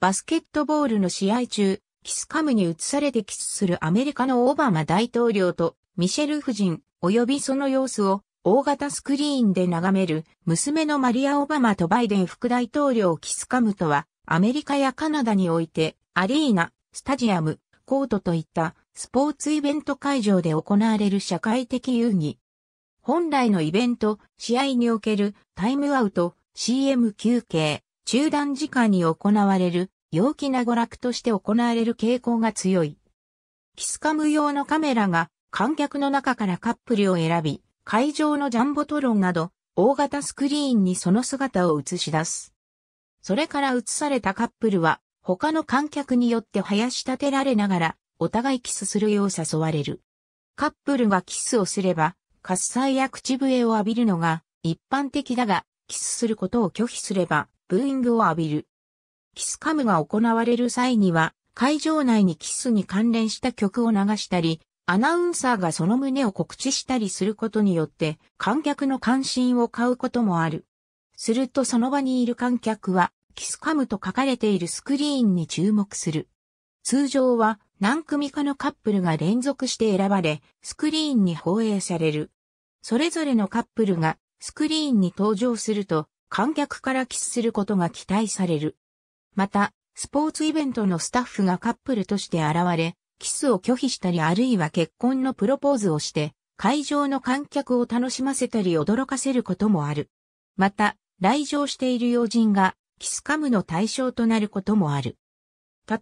バスケットボールの試合中、キスカムに移されてキスするアメリカのオバマ大統領とミシェル夫人及びその様子を大型スクリーンで眺める娘のマリア・オバマとバイデン副大統領キスカムとはアメリカやカナダにおいてアリーナ、スタジアム、コートといったスポーツイベント会場で行われる社会的遊戯。本来のイベント、試合におけるタイムアウト、CM 休憩、中断時間に行われる、陽気な娯楽として行われる傾向が強い。キスカム用のカメラが観客の中からカップルを選び、会場のジャンボトロンなど、大型スクリーンにその姿を映し出す。それから映されたカップルは、他の観客によって生やし立てられながら、お互いキスするよう誘われる。カップルがキスをすれば、喝采や口笛を浴びるのが一般的だが、キスすることを拒否すれば、ブーイングを浴びる。キスカムが行われる際には、会場内にキスに関連した曲を流したり、アナウンサーがその旨を告知したりすることによって、観客の関心を買うこともある。するとその場にいる観客は、キスカムと書かれているスクリーンに注目する。通常は何組かのカップルが連続して選ばれ、スクリーンに放映される。それぞれのカップルがスクリーンに登場すると、観客からキスすることが期待される。また、スポーツイベントのスタッフがカップルとして現れ、キスを拒否したりあるいは結婚のプロポーズをして、会場の観客を楽しませたり驚かせることもある。また、来場している要人がキスカムの対象となることもある。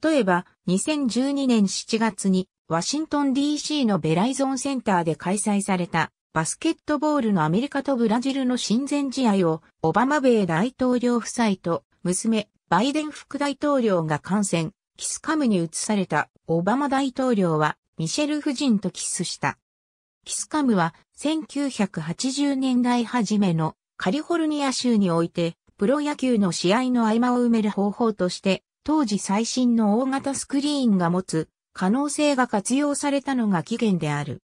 例えば、2012年7月にワシントン DC のベライゾンセンターで開催されたバスケットボールのアメリカとブラジルの親善試合をオバマ米大統領夫妻と娘バイデン副大統領が観戦、キスカムに移されたオバマ大統領はミシェル夫人とキスした。キスカムは1980年代初めのカリフォルニア州においてプロ野球の試合の合間を埋める方法として当時最新の大型スクリーンが持つ可能性が活用されたのが起源である。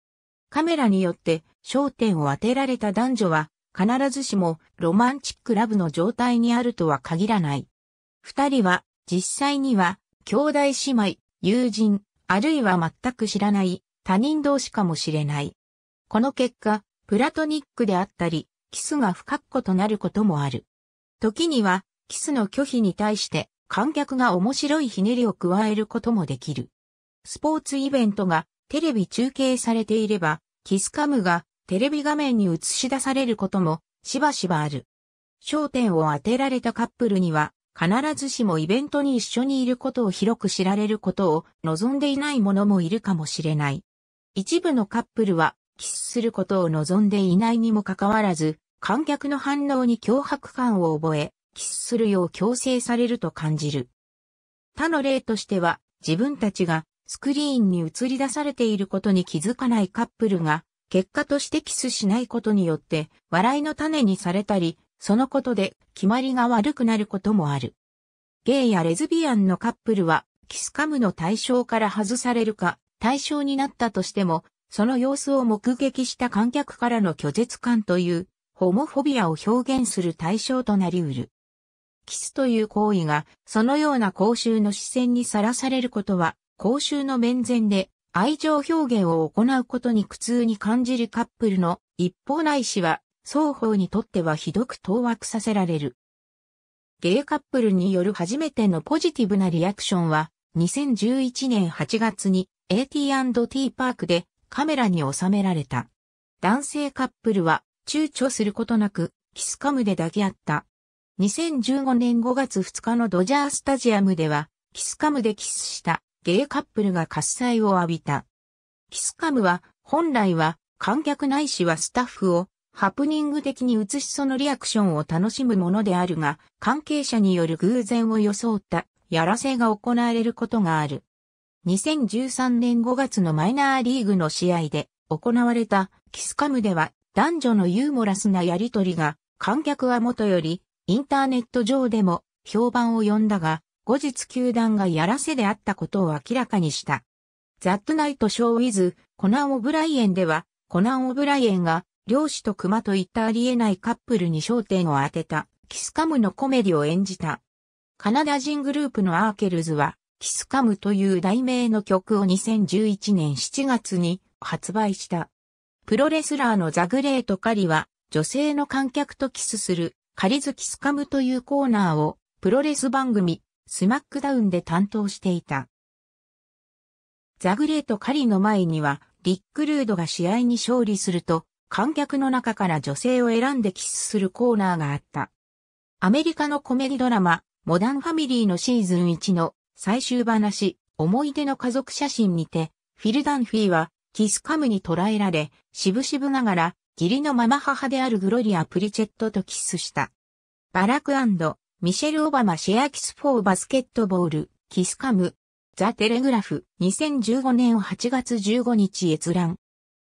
カメラによって焦点を当てられた男女は、必ずしもロマンチックラブの状態にあるとは限らない。二人は、実際には、兄弟姉妹、友人、あるいは全く知らない他人同士かもしれない。この結果、プラトニックであったり、キスが不格好となることもある。時には、キスの拒否に対して観客が面白いひねりを加えることもできる。スポーツイベントがテレビ中継されていれば、キスカムがテレビ画面に映し出されることもしばしばある。焦点を当てられたカップルには必ずしもイベントに一緒にいることを広く知られることを望んでいない者もいるかもしれない。一部のカップルはキスすることを望んでいないにもかかわらず、観客の反応に脅迫感を覚え、キスするよう強制されると感じる。他の例としては、自分たちがスクリーンに映り出されていることに気づかないカップルが結果としてキスしないことによって、笑いの種にされたり、そのことで決まりが悪くなることもある。ゲイやレズビアンのカップルは、キスカムの対象から外されるか、対象になったとしても、その様子を目撃した観客からの拒絶感という、ホモフォビアを表現する対象となり得る。キスという行為が、そのような公衆の視線にさらされることは、公衆の面前で愛情表現を行うことに苦痛に感じるカップルの一方ないしは双方にとってはひどく当惑させられる。ゲイカップルによる初めてのポジティブなリアクションは2011年8月に AT&T パークでカメラに収められた。男性カップルは躊躇することなくキスカムで抱き合った。2015年5月2日のドジャースタジアムではキスカムでキスしたゲイカップルが喝采を浴びた。キスカムは、本来は、観客ないしはスタッフを、ハプニング的に映しそのリアクションを楽しむものであるが、関係者による偶然を装った、やらせが行われることがある。2013年5月のマイナーリーグの試合で行われたキスカムでは男女のユーモラスなやりとりが観客はもとよりインターネット上でも評判を呼んだが後日球団がやらせであったことを明らかにした。ザットナイトショーウィズ、コナン・オブライエンでは、コナン・オブライエンが、漁師と熊といったありえないカップルに焦点を当てた、キスカムのコメディを演じた。カナダ人グループのアーケルズは、キスカムという題名の曲を2011年7月に発売した。プロレスラーのザグレートカリは、女性の観客とキスする、カリズキスカムというコーナーを、プロレス番組、スマックダウンで担当していた。ザグレート・カリの前には、リック・ルードが試合に勝利すると、観客の中から女性を選んでキスするコーナーがあった。アメリカのコメディドラマ、モダンファミリーのシーズン1の最終話、思い出の家族写真にて、フィル・ダンフィーは、キスカムに捕らえられ、しぶしぶながら、義理のママ母であるグロリア・プリチェットとキスした。バラクミシェル・オバマシェアキス・フォー・バスケットボール、キスカム、ザ・テレグラフ、2015年8月15日閲覧。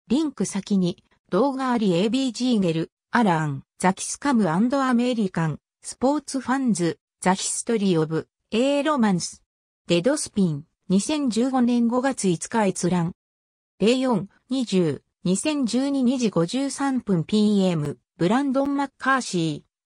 リンク先に、動画あり AB g ーゲル、アラン、ザ・キスカムアメリカン、スポーツファンズ、ザ・ヒストリー・オブ、エーロマンス。デドスピン、2015年5月5日閲覧。04、20、2012時53分 PM、ブランドン・マッカーシ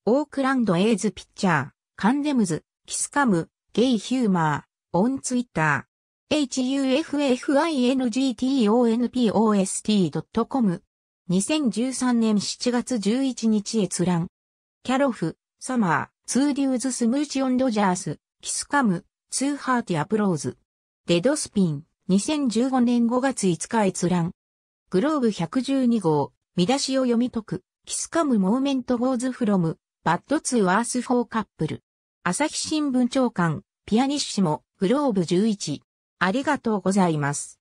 ー、オークランド・エイズ・ピッチャー。カンデムズ、キスカム、ゲイヒューマー、オンツイッター、huffingtonpost.com。2013年7月11日閲覧。キャロフ、サマー、ツーデューズスムーチオンドジャース、キスカム、ツーハーティアプローズ。デドスピン、2015年5月5日閲覧。グローブ112号、見出しを読み解く、キスカムモーメントゴーズフロム、バッドツーアースフォーカップル。朝日新聞長官、ピアニッシモ、グローブ11。ありがとうございます。